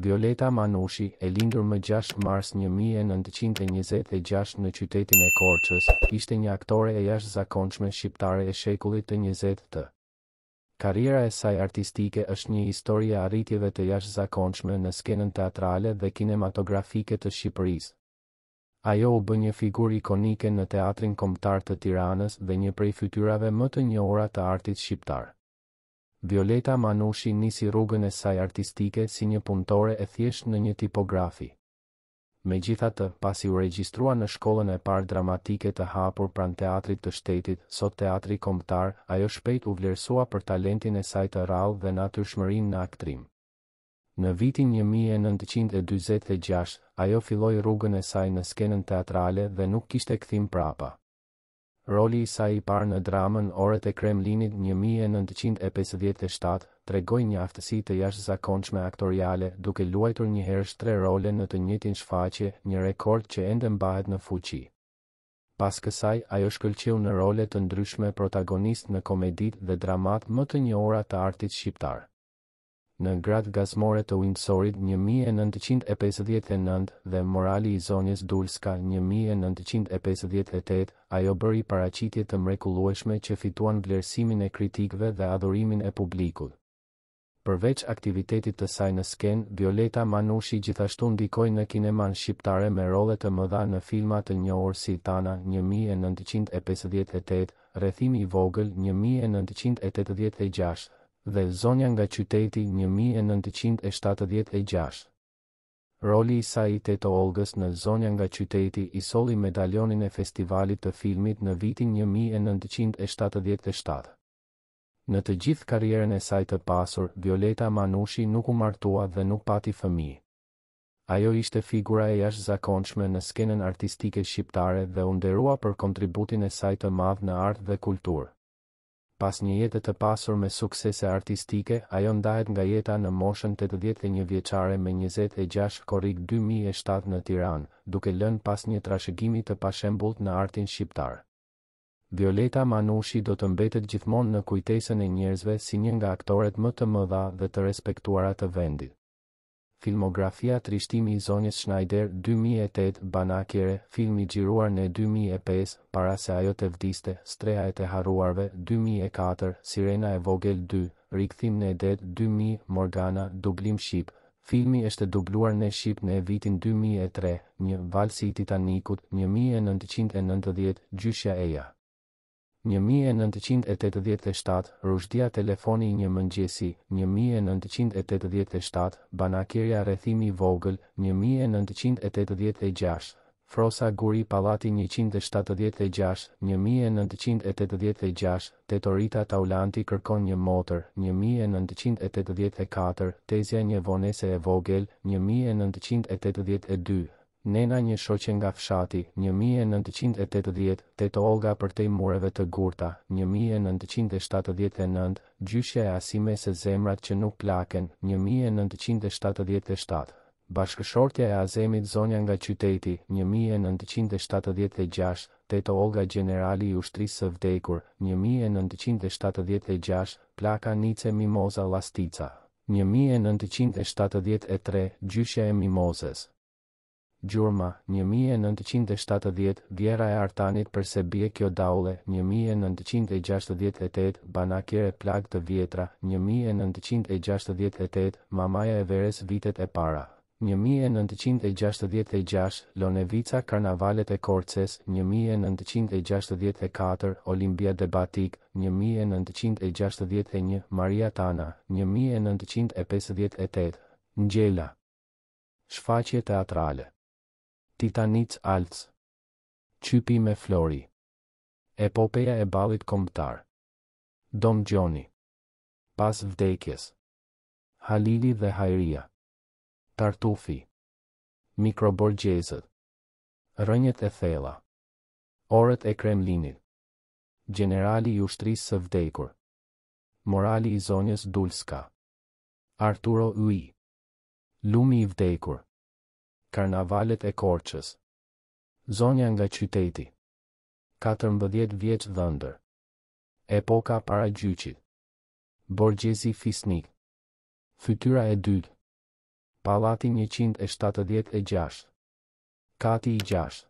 Violeta Manushi e lindur më 6 mars 1926 në qytetin e Korqës, ishte një aktore e jash zakonçme shqiptare e shekullit të 20 të. Karriera e saj artistike është një historie arritjeve të jash zakonçme në skenën teatrale dhe kinematografike të Shqipërisë. Ajo u bë një figur ikonike në teatrin komptar të tiranës dhe një prej fytyrave më të njohura të artit shqiptarë. Violeta Manushi nisi rrugën e saj artistike si një punëtore e thjesht në një tipografi. Me gjitha të, pasi u regjistrua në shkollën e parë dramatike të hapur pranë teatrit të shtetit, sot teatri komptar, ajo shpejt u vlerësua për talentin e saj të rallë dhe natyrshmërinë në aktrim. Në vitin 1946, ajo filloi rrugën e saj në skenën teatrale dhe nuk kishte kthim prapa roli i saj i parë në dramën Orët e Kremlinit 1957 tregoi një aftësi të jashtëzakonshme aktoriale, duke luajtur një herë tre role në të njëjtin shfaqje, një rekord që ende mbahet në fuqi. Pas kësaj, ajo shkëlqeu në role të ndryshme protagonist në komeditë dhe dramat më të njohura të artit shqiptar në grad gazmore të Windsorit 1959 dhe morali i zonjes Dulska 1958, ajo bëri paraqitje të mrekulueshme që fituan vlerësimin e kritikve dhe adhurimin e publikut. Përveç aktivitetit të saj në sken, Violeta Manushi gjithashtu ndikoj në kineman shqiptare me role të mëdha në filma të njohur si Tana 1958, Rethimi i Vogël 1986, dhe zonja nga qyteti 1976. Roli i saj të të olgës në zonja nga qyteti i soli medalionin e festivalit të filmit në vitin 1977. Në të gjithë karrierën e saj të pasur, Violeta Manushi nuk u martua dhe nuk pati fëmijë. Ajo ishte figura e jashtëzakonshme në skenën artistike shqiptare dhe u nderua për kontributin e saj të madh në art dhe kulturë pas një jetë të pasur me suksese artistike, ajo ndahet nga jeta në moshën 81 vjeçare me 26 korrik 2007 në Tiranë, duke lënë pas një trashëgimi të pashembullt në artin shqiptar. Violeta Manushi do të mbetet gjithmonë në kujtesën e njerëzve si një nga aktoret më të mëdha dhe të respektuara të vendit. Filmografia Trishtimi i Zonjës Schneider 2008 Banakere, filmi gjiruar në 2005, para se ajo të vdiste, streha e të haruarve 2004, Sirena e Vogel 2, Rikthim në edet 2000, Morgana, Dublim Shqip, filmi është dubluar në Shqip në vitin 2003, një valsi i Titanicut 1990, Gjyshja Eja. 1987, rrushdia telefoni një mëngjesi, 1987, banakirja rethimi vogël, 1986, frosa guri palati 176, 1986, tetorita taulanti kërkon një motor, 1984, tezja një vonese e vogël, 1982, nena një shoqe nga fshati, 1980, të olga për te mureve të gurta, 1979, gjyshja e asime se zemrat që nuk plaken, 1977 bashkëshortja e azemit zonja nga qyteti, 1976, teto olga generali i ushtrisë së vdekur, 1976, plaka nice mimoza lastica, 1973, gjyshja e mimozes. Gjurma, 1970, Vjera e Artanit përse bje kjo daule, 1968, Banakere Plagë të Vjetra, 1968, Mamaja e Veres vitet e para. 1966, Lonevica, Karnavalet e Korces, 1964, Olimpia debatik, 1961, Maria Tana, 1958, Ngjela. Shfaqje teatrale Titanic Alts Qypi me Flori Epopeja e balit komptar Dom Gjoni Pas vdekjes Halili dhe Hajria Tartufi Mikrobor Gjezët Rënjët e Thela Orët e Kremlinit Generali i ushtrisë së vdekur Morali i zonjes Dulska Arturo Ui Lumi i vdekur karnavalet e korqës. Zonja nga qyteti. 14 vjeç dhëndër. Epoka para gjyqit. Borgjesi fisnik. Fytyra e dytë. Pallati 176. Kati i gjashtë.